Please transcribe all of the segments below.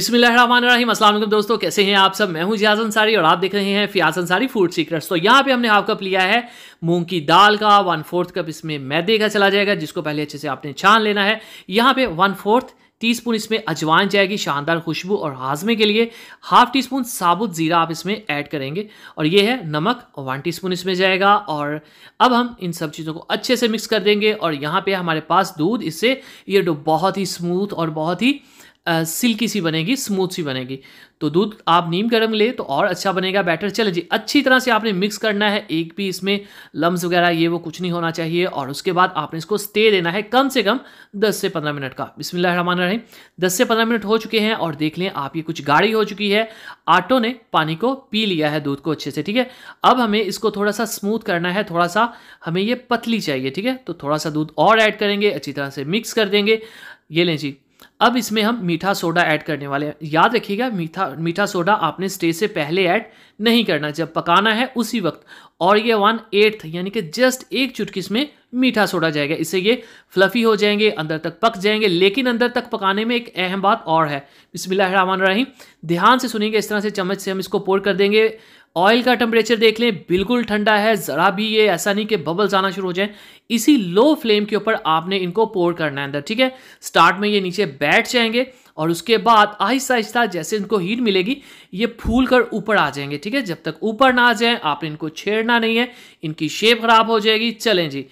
बिस्मिल दोस्तों कैसे हैं आप सब मैं हूं जियाज अंसारी और आप देख रहे हैं फियाज अंसारी फूड सीक्रेट्स तो यहाँ पे हमने हाफ कप लिया है मूंग की दाल का वन फोर्थ कप इसमें मैदे का चला जाएगा जिसको पहले अच्छे से आपने छान लेना है यहाँ पे वन फोर्थ टी स्पून इसमें अजवाइन जाएगी शानदार खुशबू और हाजमे के लिए हाफ टी स्पून साबुत ज़ीरा आप इसमें ऐड करेंगे और ये है नमक वन टी स्पून इसमें जाएगा और अब हम इन सब चीज़ों को अच्छे से मिक्स कर देंगे और यहाँ पे हमारे पास दूध इससे ये डो बहुत ही स्मूथ और बहुत ही सिल्की सी बनेगी स्मूथ सी बनेगी तो दूध आप नीम गर्म ले तो और अच्छा बनेगा बैटर चले जी अच्छी तरह से आपने मिक्स करना है एक भी इसमें लम्स वगैरह ये वो कुछ नहीं होना चाहिए और उसके बाद आपने इसको स्टे देना है कम से कम 10 से 15 मिनट का बिस्मिल्लाह रहमान रहीम 10 से 15 मिनट हो चुके हैं और देख लें आप ये कुछ गाढ़ी हो चुकी है आटो ने पानी को पी लिया है दूध को अच्छे से ठीक है अब हमें इसको थोड़ा सा स्मूथ करना है थोड़ा सा हमें ये पतली चाहिए ठीक है तो थोड़ा सा दूध और ऐड करेंगे अच्छी तरह से मिक्स कर देंगे ये लें जी अब इसमें हम मीठा सोडा ऐड करने वाले हैं याद रखिएगा मीठा मीठा सोडा आपने स्टेज से पहले ऐड नहीं करना जब पकाना है उसी वक्त और ये वन एट्थ यानी कि जस्ट एक चुटकी इसमें मीठा सोडा जाएगा इससे ये फ्लफी हो जाएंगे अंदर तक पक जाएंगे लेकिन अंदर तक पकाने में एक अहम बात और है बिस्मिल्लाह रहीम ध्यान से सुनेंगे इस तरह से चम्मच से हम इसको पोर कर देंगे ऑयल का टेम्परेचर देख लें बिल्कुल ठंडा है ज़रा भी ये ऐसा नहीं कि बबल्स आना शुरू हो जाएं इसी लो फ्लेम के ऊपर आपने इनको पोर करना है अंदर ठीक है स्टार्ट में ये नीचे बैठ जाएंगे और उसके बाद आहिस्ता आहिस्ता जैसे इनको हीट मिलेगी ये फूल कर ऊपर आ जाएंगे ठीक है जब तक ऊपर ना आ जाएं आपने इनको छेड़ना नहीं है इनकी शेप खराब हो जाएगी चलें जी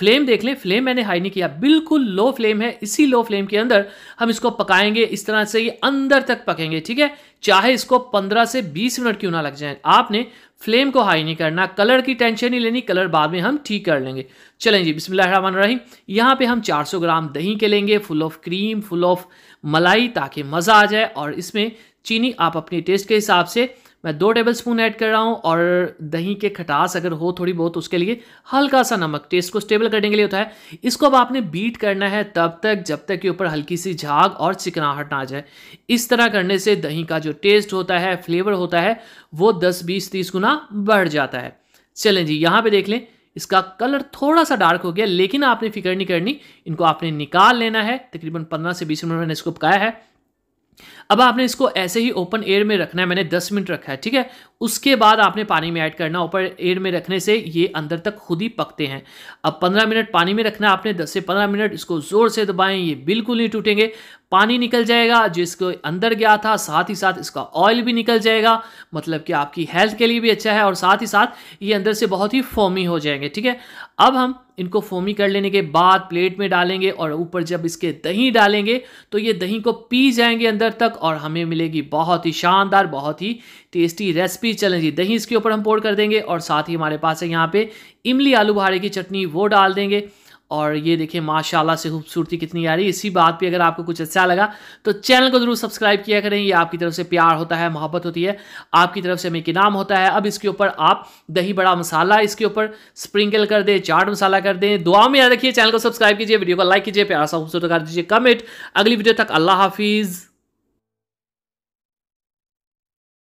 फ्लेम देख लें फ्लेम मैंने हाई नहीं किया बिल्कुल लो फ्लेम है इसी लो फ्लेम के अंदर हम इसको पकाएंगे इस तरह से ये अंदर तक पकेंगे ठीक है चाहे इसको 15 से 20 मिनट क्यों ना लग जाए आपने फ्लेम को हाई नहीं करना कलर की टेंशन नहीं लेनी कलर बाद में हम ठीक कर लेंगे चलें जी बिस्मिल्लाहमान रहीम यहाँ पे हम 400 ग्राम दही के लेंगे full of cream full of मलाई ताकि मज़ा आ जाए और इसमें चीनी आप अपने टेस्ट के हिसाब से मैं दो टेबल स्पून ऐड कर रहा हूँ और दही के खटास अगर हो थोड़ी बहुत उसके लिए हल्का सा नमक टेस्ट को स्टेबल करने के लिए होता है इसको अब आपने बीट करना है तब तक जब तक के ऊपर हल्की सी झाग और चिकनाहट ना आ जाए इस तरह करने से दही का जो टेस्ट होता है फ्लेवर होता है वो दस बीस तीस गुना बढ़ जाता है चलें जी यहाँ पर देख लें इसका कलर थोड़ा सा डार्क हो गया लेकिन आपने फिक्र नहीं करनी इनको आपने निकाल लेना है तकरीबन पंद्रह से बीस मिनट मैंने इसको पकाया है अब आपने इसको ऐसे ही ओपन एयर में रखना है मैंने 10 मिनट रखा है ठीक है उसके बाद आपने पानी में ऐड करना ओपन एयर में रखने से ये अंदर तक खुद ही पकते हैं अब 15 मिनट पानी में रखना आपने 10 से 15 मिनट इसको ज़ोर से दबाएं ये बिल्कुल नहीं टूटेंगे पानी निकल जाएगा जिसको अंदर गया था साथ ही साथ इसका ऑयल भी निकल जाएगा मतलब कि आपकी हेल्थ के लिए भी अच्छा है और साथ ही साथ ये अंदर से बहुत ही फोमी हो जाएंगे ठीक है अब हम इनको फोमी कर लेने के बाद प्लेट में डालेंगे और ऊपर जब इसके दही डालेंगे तो ये दही को पी जाएंगे अंदर तक और हमें मिलेगी बहुत ही शानदार बहुत ही टेस्टी रेसिपी चलें जी दही इसके ऊपर हम पोड़ कर देंगे और साथ ही हमारे पास है यहाँ पे इमली आलू भाड़े की चटनी वो डाल देंगे और ये देखिए माशाल्लाह से खूबसूरती कितनी आ रही है इसी बात पे अगर आपको कुछ अच्छा लगा तो चैनल को जरूर सब्सक्राइब किया करें ये आपकी तरफ से प्यार होता है मोहब्बत होती है आपकी तरफ से हमें इनाम होता है अब इसके ऊपर आप दही बड़ा मसाला इसके ऊपर स्प्रिंकल कर दें चाट मसाला कर दें दुआ में याद रखिए चैनल को सब्सक्राइब कीजिए वीडियो को लाइक कीजिए प्यार सा खूबसूरत कर दीजिए कमेंट अगली वीडियो तक अल्लाह हाफिज़